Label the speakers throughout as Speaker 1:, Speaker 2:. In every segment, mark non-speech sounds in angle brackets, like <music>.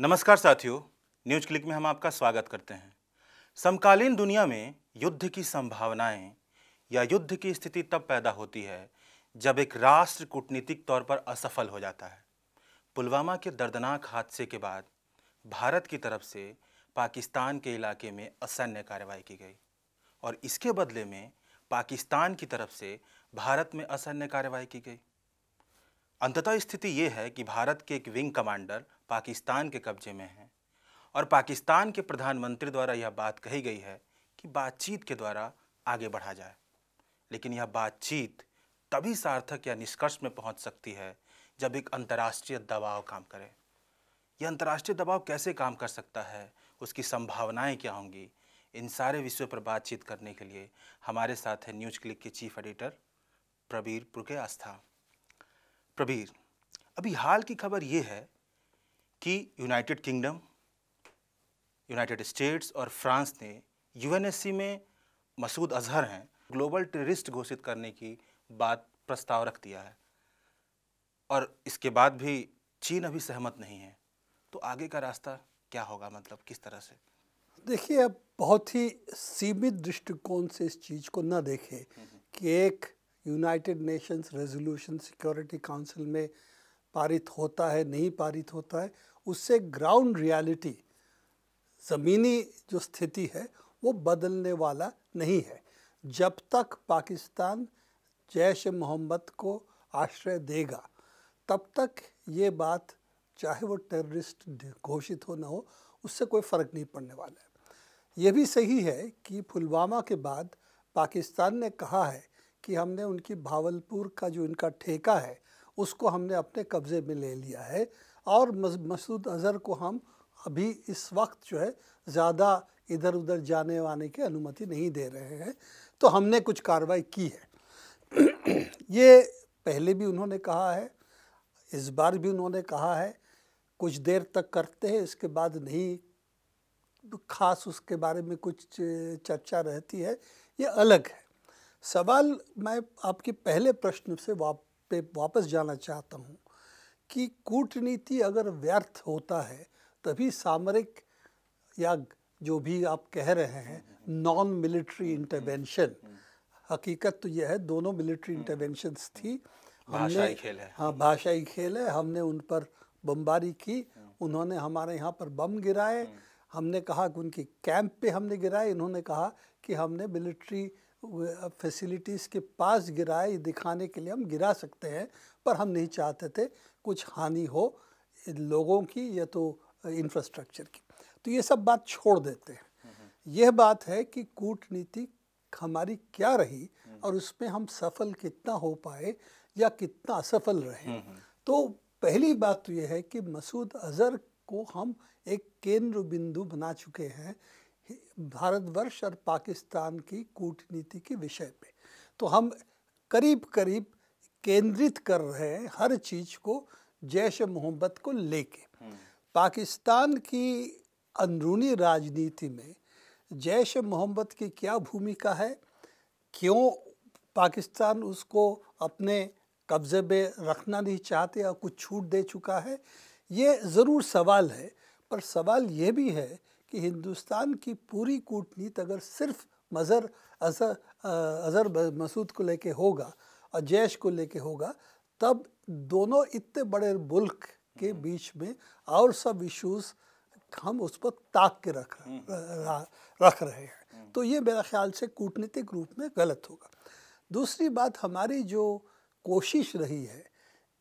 Speaker 1: नमस्कार साथियों news click में हम आपका स्वागत करते हैं समकालीन दुनिया में युद्ध की संभावनाएं या युद्ध की स्थिति तब पैदा होती है जब एक राष्ट्र कूटनीतिक तौर पर असफल हो जाता है पुलवामा के दर्दनाक हादसे के बाद भारत की तरफ से पाकिस्तान के इलाके में असैन्य कार्रवाई की गई और इसके बदले में पाकिस्तान की तरफ से भारत में असैन्य कार्रवाई की गई अंततः स्थिति ये है कि भारत के एक विंग कमांडर पाकिस्तान के कब्जे में हैं और पाकिस्तान के प्रधानमंत्री द्वारा यह बात कही गई है कि बातचीत के द्वारा आगे बढ़ा जाए लेकिन यह बातचीत तभी सार्थक या निष्कर्ष में पहुंच सकती है जब एक अंतर्राष्ट्रीय दबाव काम करे यह अंतर्राष्ट्रीय दबाव कैसे काम कर सकता है उसकी संभावनाएं क्या होंगी इन सारे विषयों पर बातचीत करने के लिए हमारे साथ है न्यूज क्लिक के chief editor Prabir Purkayastha Prabir अभी हाल की खबर ये है कि यूनाइटेड किंगडम यूनाइटेड स्टेट्स और फ्रांस ने यूएनएससी में मसूद अजहर हैं ग्लोबल टेररिस्ट घोषित करने की बात प्रस्ताव रख दिया है और इसके बाद भी चीन अभी सहमत नहीं है तो आगे का रास्ता क्या होगा मतलब किस तरह से
Speaker 2: देखिए अब बहुत ही सीमित दृष्टिकोण से इस चीज़ को ना देखें हम्म, हम्म। कि एक United Nations resolution security council में पारित होता है नहीं पारित होता है उससे ग्राउंड रियलिटी ज़मीनी जो स्थिति है वो बदलने वाला नहीं है जब तक पाकिस्तान जैश मोहम्मद को आश्रय देगा तब तक ये बात चाहे वो टेररिस्ट घोषित हो ना हो उससे कोई फ़र्क नहीं पड़ने वाला है ये भी सही है कि पुलवामा के बाद पाकिस्तान ने कहा है कि हमने उनकी भावलपुर का जो इनका ठेका है उसको हमने अपने कब्ज़े में ले लिया है और मसूद अज़हर को हम अभी इस वक्त जो है ज़्यादा इधर उधर जाने वाने की अनुमति नहीं दे रहे हैं तो हमने कुछ कार्रवाई की है <clears throat> ये पहले भी उन्होंने कहा है इस बार भी उन्होंने कहा है कुछ देर तक करते हैं इसके बाद नहीं खास उसके बारे में कुछ चर्चा रहती है ये अलग है सवाल मैं आपके पहले प्रश्न से वाप वापस जाना चाहता हूँ कि कूटनीति अगर व्यर्थ होता है तभी सामरिक या जो भी आप कह रहे हैं नॉन मिलिट्री इंटरवेंशन हकीकत तो यह है दोनों मिलिट्री हम्म, इंटरवेंशंस हम्म। थी
Speaker 1: हमने खेल है
Speaker 2: हाँ भाषाई खेल है हमने उन पर बमबारी की हम्म। उन्होंने हमारे यहाँ पर बम गिराए हमने कहा कि उनकी कैंप पे हमने गिराए इन्होंने कहा कि हमने मिलिट्री फैसिलिटीज़ के पास गिराए दिखाने के लिए हम गिरा सकते हैं पर हम नहीं चाहते थे कुछ हानि हो लोगों की या तो इंफ्रास्ट्रक्चर की तो ये सब बात छोड़ देते हैं यह बात है कि कूटनीति हमारी क्या रही और उसमें हम सफल कितना हो पाए या कितना असफल रहे हम्म, हम्म। तो पहली बात तो यह है कि मसूद अजहर को हम एक केंद्र बिंदु बना चुके हैं भारतवर्ष और पाकिस्तान की कूटनीति के विषय पे तो हम करीब करीब केंद्रित कर रहे हैं हर चीज़ को जैश मोहब्बत को लेके हम्म। पाकिस्तान की अंदरूनी राजनीति में जैश मोहम्मद की क्या भूमिका है क्यों पाकिस्तान उसको अपने कब्ज़े में रखना नहीं चाहते या कुछ छूट दे चुका है ये ज़रूर सवाल है पर सवाल ये भी है कि हिंदुस्तान की पूरी कूटनीति अगर सिर्फ मज़र अजहर अजहर मसूद को लेके होगा और जैश को लेके होगा तब दोनों इतने बड़े मुल्क के हम्म। बीच में और सब इश्यूज़ हम उस पर ताक के रख हम्म। रख रहे हैं हम्म। तो ये मेरा ख्याल से कूटनीतिक रूप में गलत होगा दूसरी बात हमारी जो कोशिश रही है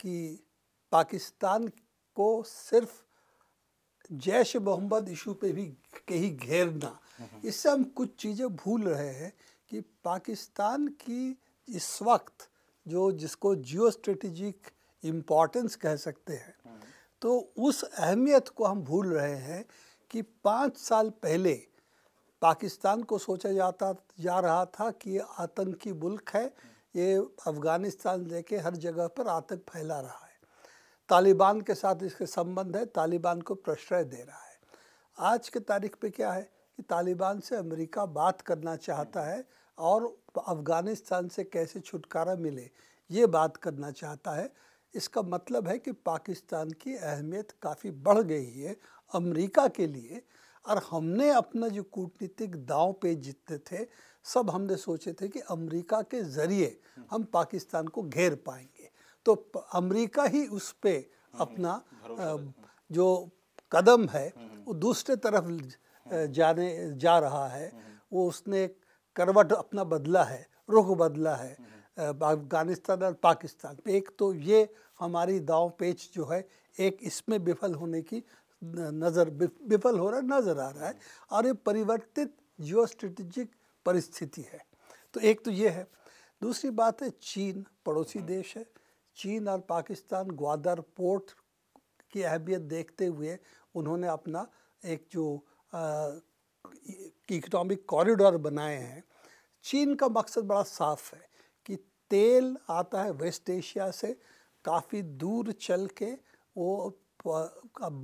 Speaker 2: कि पाकिस्तान को सिर्फ जैश मोहम्मद इशू पे भी कहीं घेरना इससे हम कुछ चीज़ें भूल रहे हैं कि पाकिस्तान की इस वक्त जो जिसको जियो स्ट्रेटिजिक इम्पॉर्टेंस कह सकते हैं हम्म। तो उस अहमियत को हम भूल रहे हैं कि पाँच साल पहले पाकिस्तान को सोचा जाता जा रहा था कि ये आतंकी मुल्क है हम्म। ये अफ़गानिस्तान लेके हर जगह पर आतंक फैला रहा है तालिबान के साथ इसके संबंध है तालिबान को प्रश्रय दे रहा है आज के तारीख पे क्या है कि तालिबान से अमेरिका बात करना चाहता है और अफ़गानिस्तान से कैसे छुटकारा मिले ये बात करना चाहता है इसका मतलब है कि पाकिस्तान की अहमियत काफ़ी बढ़ गई है अमेरिका के लिए और हमने अपना जो कूटनीतिक दाव पे जीतते थे सब हमने सोचे थे कि अमेरिका के ज़रिए हम पाकिस्तान को घेर पाएंगे तो अमेरिका ही उस पर हम्म, अपना जो कदम है हम्म, हम्म, वो दूसरे तरफ जाने जा रहा है वो उसने करवट अपना बदला है रुख बदला है अफगानिस्तान और पाकिस्तान पे एक तो ये हमारी दाव पेच जो है एक इसमें विफल होने की नज़र विफल हो रहा नज़र आ रहा है और ये परिवर्तित जियो स्ट्रेटिक परिस्थिति है तो एक तो ये है दूसरी बात है चीन पड़ोसी देश है चीन और पाकिस्तान ग्वादर पोर्ट की अहमियत देखते हुए उन्होंने अपना एक जो इकोनॉमिक कॉरिडोर बनाए हैं चीन का मकसद बड़ा साफ है कि तेल आता है वेस्ट एशिया से काफ़ी दूर चल के वो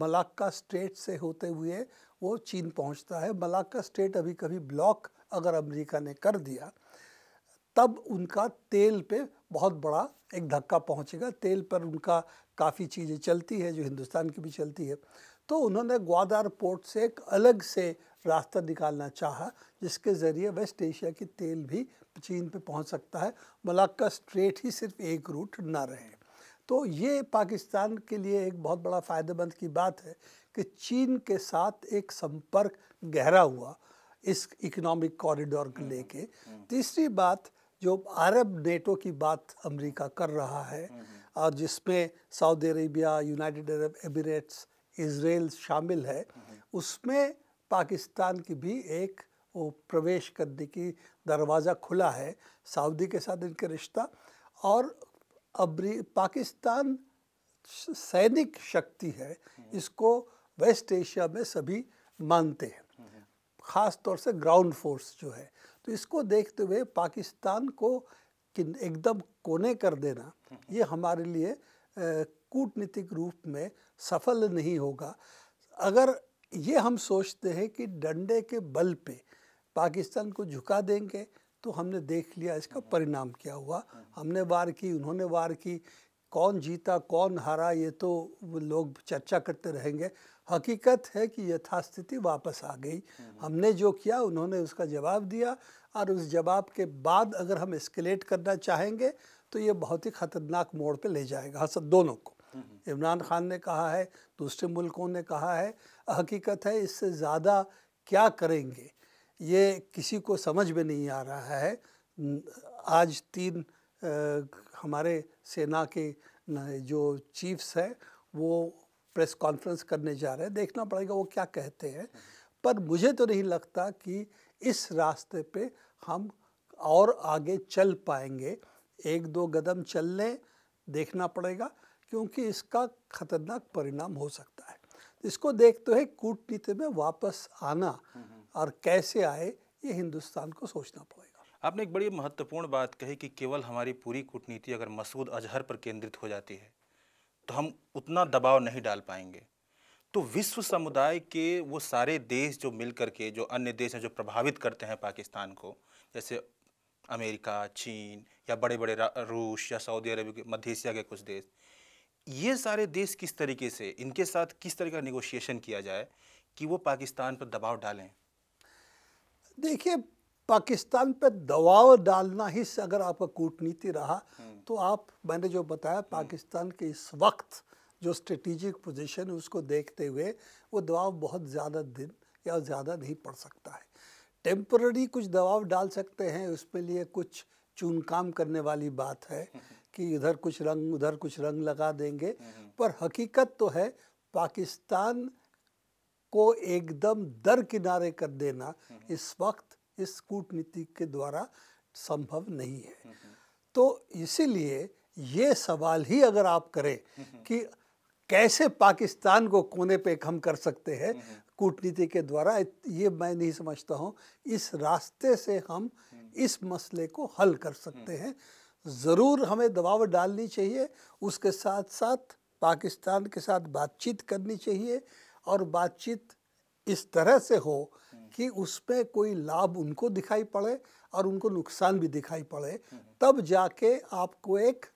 Speaker 2: मलाक्का स्टेट से होते हुए वो चीन पहुंचता है मलाक्का स्टेट अभी कभी ब्लॉक अगर अमेरिका ने कर दिया तब उनका तेल पे बहुत बड़ा एक धक्का पहुंचेगा तेल पर उनका काफ़ी चीज़ें चलती है जो हिंदुस्तान की भी चलती है तो उन्होंने ग्वादार पोर्ट से एक अलग से रास्ता निकालना चाहा जिसके ज़रिए वेस्ट एशिया की तेल भी चीन पे पहुंच सकता है मलाक्का स्ट्रेट ही सिर्फ एक रूट ना रहे तो ये पाकिस्तान के लिए एक बहुत बड़ा फ़ायदेमंद की बात है कि चीन के साथ एक संपर्क गहरा हुआ इस इकोनॉमिक कॉरिडोर को लेके तीसरी बात जो अरब नेटो की बात अमेरिका कर रहा है और जिसमें Saudi Arabia United Arab Emirates Israel शामिल है उसमें पाकिस्तान की भी एक वो प्रवेश करने की दरवाज़ा खुला है सऊदी के साथ इनका रिश्ता और अब पाकिस्तान सैनिक शक्ति है इसको वेस्ट एशिया में सभी मानते हैं ख़ास तौर से ग्राउंड फोर्स जो है तो इसको देखते हुए पाकिस्तान को एकदम कोने कर देना ये हमारे लिए कूटनीतिक रूप में सफल नहीं होगा अगर ये हम सोचते हैं कि डंडे के बल पे पाकिस्तान को झुका देंगे तो हमने देख लिया इसका परिणाम क्या हुआ हमने वार की उन्होंने वार की कौन जीता कौन हारा ये तो लोग चर्चा करते रहेंगे हकीकत है कि यथास्थिति वापस आ गई हमने जो किया उन्होंने उसका जवाब दिया और उस जवाब के बाद अगर हम एस्केलेट करना चाहेंगे तो ये बहुत ही ख़तरनाक मोड़ पे ले जाएगा हसद हाँ दोनों को इमरान खान ने कहा है दूसरे मुल्कों ने कहा है हकीकत है इससे ज़्यादा क्या करेंगे ये किसी को समझ में नहीं आ रहा है आज तीन आ, हमारे सेना के जो चीफ्स हैं वो प्रेस कॉन्फ्रेंस करने जा रहे हैं देखना पड़ेगा वो क्या कहते हैं पर मुझे तो नहीं लगता कि इस रास्ते पे हम और आगे चल पाएंगे एक दो कदम चल लें देखना पड़ेगा क्योंकि इसका खतरनाक परिणाम हो सकता है इसको देखते हुए कूटनीति में वापस आना और कैसे आए ये हिंदुस्तान को सोचना पड़ेगा
Speaker 1: आपने एक बड़ी महत्वपूर्ण बात कही कि केवल हमारी पूरी कूटनीति अगर मसूद अजहर पर केंद्रित हो जाती है तो हम उतना दबाव नहीं डाल पाएंगे तो विश्व समुदाय के वो सारे देश जो मिल कर के जो अन्य देश हैं जो प्रभावित करते हैं पाकिस्तान को जैसे अमेरिका चीन या बड़े बड़े रूस या सऊदी अरब के मध्य एशिया के कुछ देश ये सारे देश किस तरीके से इनके साथ किस तरह का निगोशिएशन किया जाए कि वो पाकिस्तान पर दबाव डालें
Speaker 2: देखिए पाकिस्तान पे दबाव डालना ही से अगर आपका कूटनीति रहा तो आप मैंने जो बताया पाकिस्तान के इस वक्त जो स्ट्रेटिजिक पोजीशन है उसको देखते हुए वो दबाव बहुत ज़्यादा दिन या ज़्यादा नहीं पड़ सकता है टेम्पररी कुछ दबाव डाल सकते हैं उसके लिए कुछ चून काम करने वाली बात है कि इधर कुछ रंग उधर कुछ रंग लगा देंगे पर हकीकत तो है पाकिस्तान को एकदम दर किनारे कर देना इस वक्त इस कूटनीति के द्वारा संभव नहीं है हम्म, हम्म। तो इसीलिए ये सवाल ही अगर आप करें हम्म, कि कैसे पाकिस्तान को कोने पे हम कर सकते हैं कूटनीति के द्वारा ये मैं नहीं समझता हूँ इस रास्ते से हम इस मसले को हल कर सकते हैं ज़रूर हमें दबाव डालनी चाहिए उसके साथ साथ पाकिस्तान के साथ बातचीत करनी चाहिए और बातचीत इस तरह से हो हम्म। कि उसमें कोई लाभ उनको दिखाई पड़े और उनको नुकसान भी दिखाई पड़े हम्म, हम्म। तब जाके आपको एक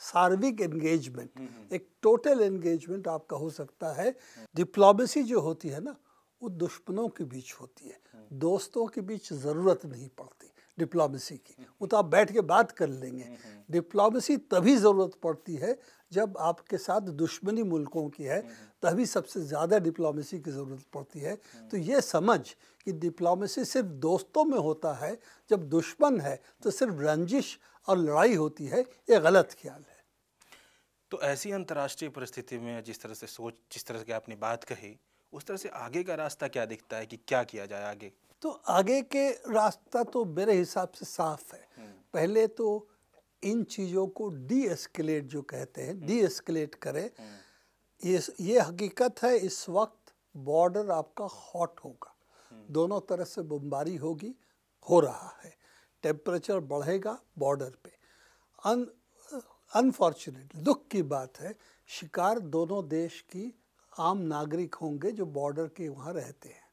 Speaker 2: सार्विक एंगेजमेंट एक टोटल एंगेजमेंट आपका हो सकता है डिप्लोमेसी जो होती है ना वो दुश्मनों के बीच होती है दोस्तों के बीच ज़रूरत नहीं पड़ती डिप्लोमेसी की वो तो आप बैठ के बात कर लेंगे हम्म, हम्म। डिप्लोमेसी तभी ज़रूरत पड़ती है जब आपके साथ दुश्मनी मुल्कों की है हम्म, तभी सबसे ज़्यादा डिप्लोमेसी की ज़रूरत पड़ती है तो ये समझ कि डिप्लोमेसी सिर्फ दोस्तों में होता है जब दुश्मन है तो सिर्फ रंजिश और लड़ाई होती है ये गलत ख्याल है
Speaker 1: तो ऐसी अंतर्राष्ट्रीय परिस्थिति में जिस तरह से सोच जिस तरह से आपने बात कही उस तरह से आगे का रास्ता क्या दिखता है कि क्या किया जाए आगे
Speaker 2: तो आगे के रास्ता तो मेरे हिसाब से साफ है पहले तो इन चीज़ों को डी एस्केलेट जो कहते हैं डी एस्केलेट करें ये ये हकीकत है इस वक्त बॉर्डर आपका हॉट होगा दोनों तरफ से बमबारी होगी हो रहा है टेम्परेचर बढ़ेगा बॉर्डर पे अन अनफॉर्चुनेट दुख की बात है शिकार दोनों देश की आम नागरिक होंगे जो बॉर्डर के वहाँ रहते हैं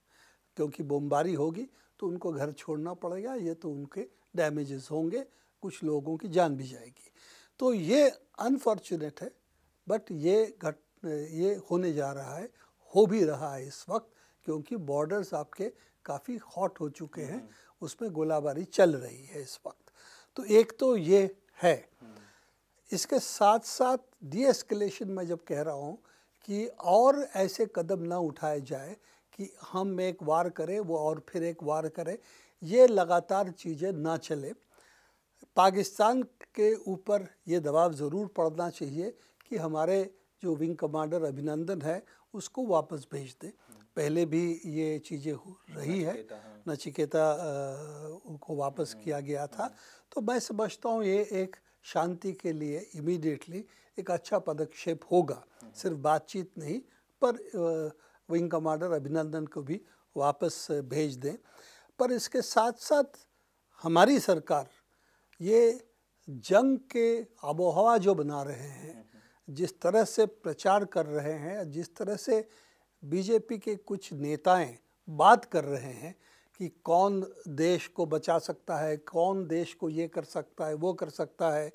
Speaker 2: क्योंकि बमबारी होगी तो उनको घर छोड़ना पड़ेगा ये तो उनके डैमेजेस होंगे कुछ लोगों की जान भी जाएगी तो ये अनफॉर्चुनेट है बट ये घट ये होने जा रहा है हो भी रहा है इस वक्त क्योंकि बॉर्डर्स आपके काफ़ी हॉट हो चुके हैं हम्म। उसमें गोलाबारी चल रही है इस वक्त तो एक तो ये है हम्म। इसके साथ साथ डी एस्केलेशन में जब कह रहा हूँ कि और ऐसे कदम ना उठाए जाए कि हम एक वार करें वो और फिर एक वार करें ये लगातार चीज़ें ना चले पाकिस्तान के ऊपर ये दबाव ज़रूर पड़ना चाहिए कि हमारे जो विंग कमांडर अभिनंदन है उसको वापस भेज दें पहले भी ये चीज़ें हो रही है नचिकेता हाँ। उनको वापस हाँ। किया गया था हाँ। तो मैं समझता हूँ ये एक शांति के लिए इमीडिएटली एक अच्छा पदक्षेप होगा सिर्फ बातचीत नहीं पर आ, विंग कमांडर अभिनंदन को भी वापस भेज दें पर इसके साथ साथ हमारी सरकार ये जंग के आबोहवा जो बना रहे हैं जिस तरह से प्रचार कर रहे हैं जिस तरह से बीजेपी के कुछ नेताएं बात कर रहे हैं कि कौन देश को बचा सकता है कौन देश को ये कर सकता है वो कर सकता है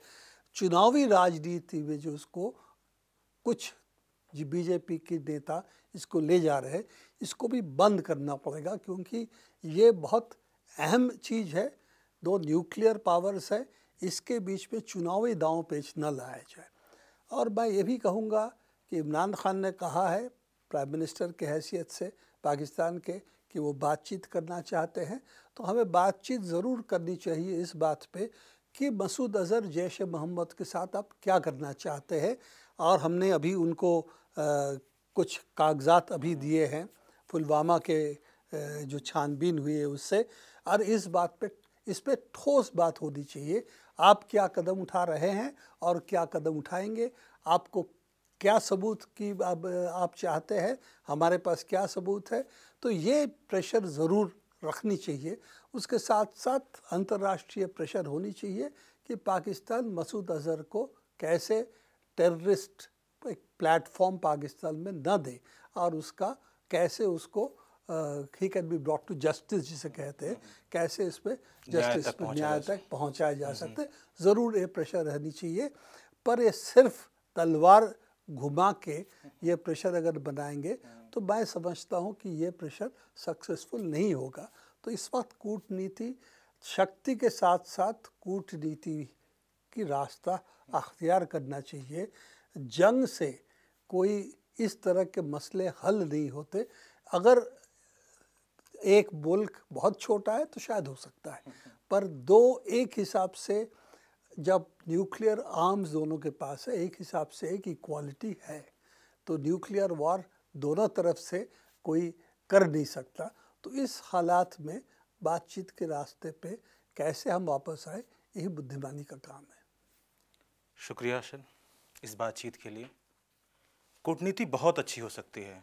Speaker 2: चुनावी राजनीति में जो उसको कुछ बीजेपी के नेता इसको ले जा रहे हैं इसको भी बंद करना पड़ेगा क्योंकि ये बहुत अहम चीज़ है दो न्यूक्लियर पावर्स है इसके बीच में चुनावी दाव पेच न लाया जाए और मैं ये भी कहूँगा कि इमरान खान ने कहा है प्राइम मिनिस्टर के हैसियत से पाकिस्तान के कि वो बातचीत करना चाहते हैं तो हमें बातचीत ज़रूर करनी चाहिए इस बात पे कि मसूद अज़हर जैश मोहम्मद के साथ आप क्या करना चाहते हैं और हमने अभी उनको आ, कुछ कागजात अभी दिए हैं पुलवामा के जो छानबीन हुई है उससे और इस बात पे इस पर ठोस बात होनी चाहिए आप क्या कदम उठा रहे हैं और क्या कदम उठाएंगे आपको क्या सबूत की अब आप चाहते हैं हमारे पास क्या सबूत है तो ये प्रेशर ज़रूर रखनी चाहिए उसके साथ साथ अंतर्राष्ट्रीय प्रेशर होनी चाहिए कि पाकिस्तान मसूद अजहर को कैसे टेररिस्ट एक प्लेटफॉर्म पाकिस्तान में न दे और उसका कैसे उसको ही can be brought to justice जिसे कहते हैं कैसे इस पर जस्टिस पर न्याय तक पहुँचाया जा हम्म, हम्म। सकते ज़रूर ये प्रेशर रहनी चाहिए पर ये सिर्फ तलवार घुमा के ये प्रेशर अगर बनाएंगे तो मैं समझता हूँ कि ये प्रेशर सक्सेसफुल नहीं होगा तो इस वक्त कूटनीति शक्ति के साथ साथ कूटनीति की रास्ता अख्तियार करना चाहिए जंग से कोई इस तरह के मसले हल नहीं होते अगर एक मुल्क बहुत छोटा है तो शायद हो सकता है पर दो एक हिसाब से जब न्यूक्लियर आर्म्स दोनों के पास है एक हिसाब से एक इक्वालिटी है तो न्यूक्लियर वॉर दोनों तरफ से कोई कर नहीं सकता तो इस हालात में बातचीत के रास्ते पे कैसे हम वापस आए यही बुद्धिमानी का काम है
Speaker 1: शुक्रिया शन इस बातचीत के लिए कूटनीति बहुत अच्छी हो सकती है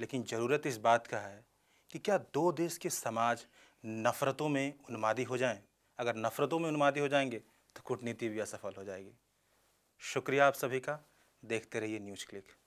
Speaker 1: लेकिन ज़रूरत इस बात का है कि क्या दो देश के समाज नफ़रतों में उन्मादी हो जाएं? अगर नफ़रतों में उन्मादी हो जाएंगे तो कूटनीति भी असफल हो जाएगी शुक्रिया आप सभी का देखते रहिए न्यूज क्लिक